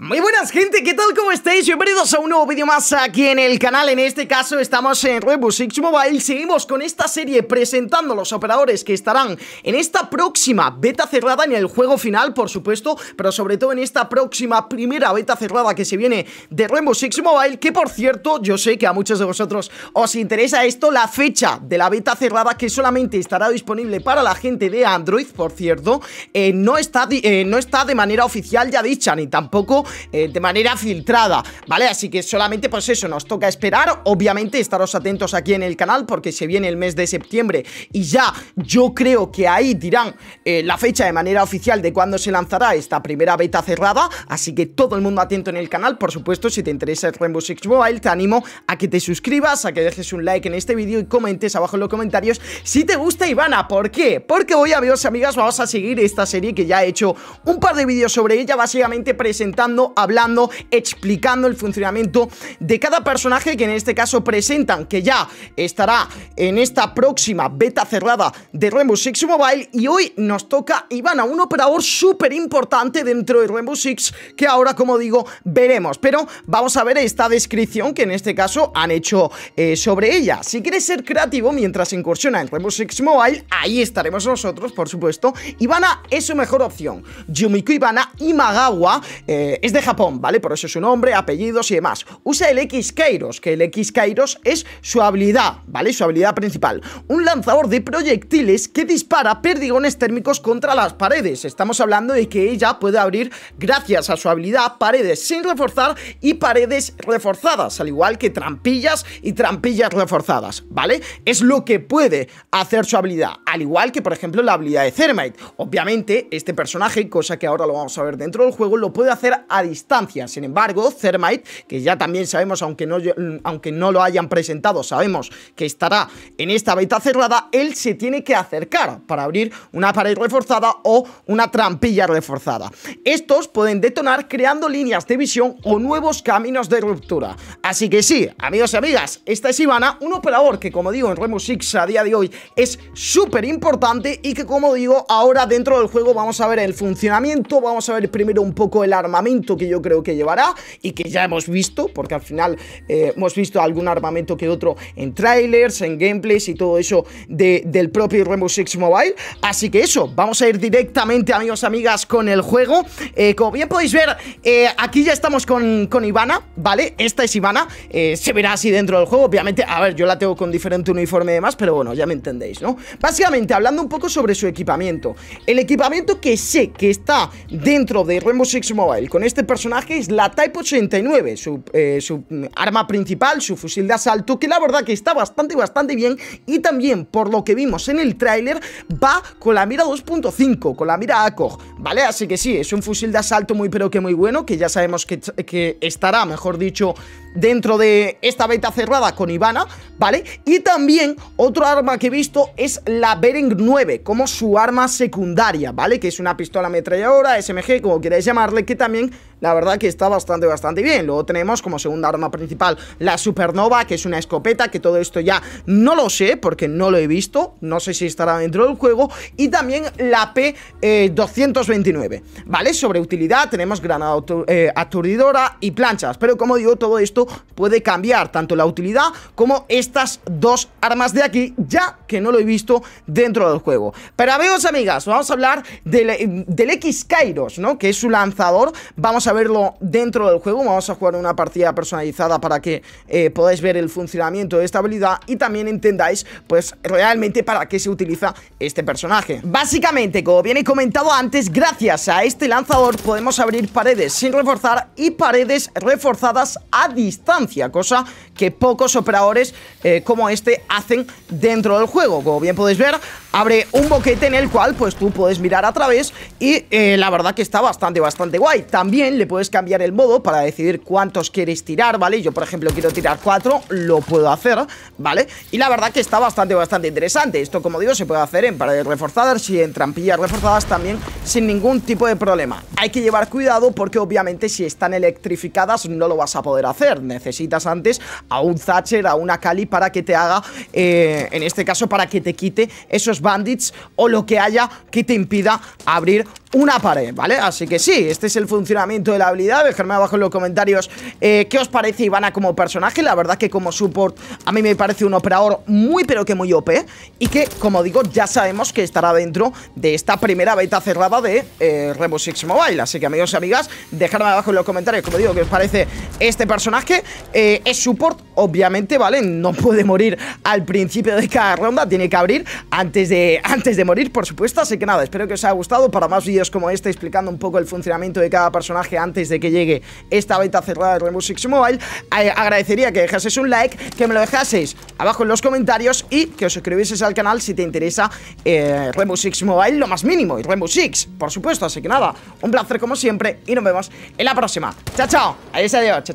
Muy buenas gente, ¿qué tal? ¿Cómo estáis? Bienvenidos a un nuevo vídeo más aquí en el canal En este caso estamos en Rainbow Six Mobile Seguimos con esta serie presentando los operadores que estarán en esta próxima beta cerrada En el juego final, por supuesto Pero sobre todo en esta próxima primera beta cerrada que se viene de Rainbow Six Mobile Que por cierto, yo sé que a muchos de vosotros os interesa esto La fecha de la beta cerrada que solamente estará disponible para la gente de Android, por cierto eh, no, está, eh, no está de manera oficial ya dicha, ni tampoco eh, de manera filtrada, ¿vale? Así que solamente pues eso, nos toca esperar, obviamente estaros atentos aquí en el canal porque se viene el mes de septiembre y ya yo creo que ahí dirán eh, la fecha de manera oficial de cuando se lanzará esta primera beta cerrada, así que todo el mundo atento en el canal, por supuesto, si te interesa el Rainbow Six Mobile, te animo a que te suscribas, a que dejes un like en este vídeo y comentes abajo en los comentarios si te gusta Ivana, ¿por qué? Porque hoy amigos y amigas vamos a seguir esta serie que ya he hecho un par de vídeos sobre ella, básicamente presentando hablando, explicando el funcionamiento de cada personaje que en este caso presentan, que ya estará en esta próxima beta cerrada de Rainbow Six Mobile y hoy nos toca Ivana, un operador súper importante dentro de Rainbow Six que ahora, como digo, veremos. Pero vamos a ver esta descripción que en este caso han hecho eh, sobre ella. Si quieres ser creativo mientras incursiona en Rainbow Six Mobile, ahí estaremos nosotros, por supuesto. Ivana es su mejor opción. Yumiko Ivana Magawa, eh, es de Japón, ¿vale? Por eso su nombre, apellidos y demás. Usa el X Kairos, que el X Kairos es su habilidad, ¿vale? Su habilidad principal. Un lanzador de proyectiles que dispara perdigones térmicos contra las paredes. Estamos hablando de que ella puede abrir, gracias a su habilidad, paredes sin reforzar y paredes reforzadas, al igual que trampillas y trampillas reforzadas, ¿vale? Es lo que puede hacer su habilidad, al igual que, por ejemplo, la habilidad de Thermite. Obviamente, este personaje, cosa que ahora lo vamos a ver dentro del juego, lo puede hacer a distancia. Sin embargo, Thermite, que ya también sabemos, aunque no, aunque no lo hayan presentado, sabemos que estará en esta beta cerrada, él se tiene que acercar para abrir una pared reforzada o una trampilla reforzada. Estos pueden detonar creando líneas de visión o nuevos caminos de ruptura. Así que sí, amigos y amigas, esta es Ivana, un operador que como digo en Remo Six a día de hoy es súper importante y que como digo ahora dentro del juego vamos a ver el funcionamiento, vamos a ver primero un poco el armamento que yo creo que llevará y que ya hemos visto, porque al final eh, hemos visto algún armamento que otro en trailers, en gameplays y todo eso del propio Rainbow Six Mobile. Así que eso, vamos a ir directamente, amigos, amigas, con el juego. Eh, como bien podéis ver, eh, aquí ya estamos con, Ivana, ¿vale? Esta es Ivana, se verá así dentro del juego, obviamente, a ver, yo la tengo con diferente uniforme y demás, pero bueno, ya me entendéis, ¿no? Básicamente, hablando un poco sobre su equipamiento, el equipamiento que sé que está dentro de Rainbow Six Mobile con este este personaje es la Type 89, su, eh, mm, arma principal, su fusil de asalto, que la verdad que está bastante, bastante bien y también, por lo que vimos en el tráiler, va con la mira 2.5, con la mira ACOG, ¿vale? Así que sí, es un fusil de asalto muy pero que muy bueno, que ya sabemos que, que estará, mejor dicho, dentro de esta beta cerrada con Ivana, ¿vale? Y también otro arma que he visto es la Bering 9 como su arma secundaria, ¿vale? Que es una pistola ametralladora, SMG, como queráis llamarle, que también la verdad que está bastante, bastante bien. Luego tenemos como segunda arma principal la supernova, que es una escopeta, que todo esto ya no lo sé, porque no lo he visto, no sé si estará dentro del juego, y también la P229, eh, ¿vale? Sobre utilidad tenemos granada eh, aturdidora y planchas, pero como digo, todo esto puede cambiar, tanto la utilidad como estas dos armas de aquí, ya que no lo he visto dentro del juego. Pero amigos, amigas, vamos a hablar del, del X Kairos, ¿no? Que es su lanzador, vamos a verlo dentro del juego, vamos a jugar una partida personalizada para que eh, podáis ver el funcionamiento de esta habilidad y también entendáis pues realmente para qué se utiliza este personaje. Básicamente, como bien he comentado antes, gracias a este lanzador podemos abrir paredes sin reforzar y paredes reforzadas a distancia, cosa que pocos operadores eh, como este hacen dentro del juego. Como bien podéis ver, abre un boquete en el cual pues tú puedes mirar a través y eh, la verdad que está bastante, bastante guay. También le puedes cambiar el modo para decidir cuántos quieres tirar, ¿vale? Yo, por ejemplo, quiero tirar cuatro, lo puedo hacer, ¿vale? Y la verdad que está bastante, bastante interesante. Esto, como digo, se puede hacer en paredes reforzadas y en trampillas reforzadas también sin ningún tipo de problema. Hay que llevar cuidado porque obviamente si están electrificadas no lo vas a poder hacer. Necesitas antes a un Thatcher, a una Kali para que te haga, eh, en este caso, para que te quite esos bandits o lo que haya que te impida abrir una pared, ¿vale? Así que sí, este es el funcionamiento de la habilidad. Dejadme abajo en los comentarios eh, qué os parece Ivana como personaje. La verdad que como support a mí me parece un operador muy pero que muy OP y que, como digo, ya sabemos que estará dentro de esta primera beta cerrada de eh, Rainbow Mobile. Así que, amigos y amigas, dejadme abajo en los comentarios, como digo, qué os parece este personaje. Eh, es support, obviamente, ¿vale? No puede morir al principio de cada ronda, tiene que abrir antes de, antes de morir, por supuesto. Así que nada, espero que os haya gustado. Para más vídeos como este explicando un poco el funcionamiento de cada personaje antes de que llegue esta beta cerrada de Rainbow Six Mobile. Eh, agradecería que dejaseis un like, que me lo dejaseis abajo en los comentarios y que os suscribieses al canal si te interesa eh, Rainbow Mobile lo más mínimo y Rainbow Six, por supuesto. Así que nada, un placer como siempre y nos vemos en la próxima. Chao, chao. Adiós, adiós. Chao, chao.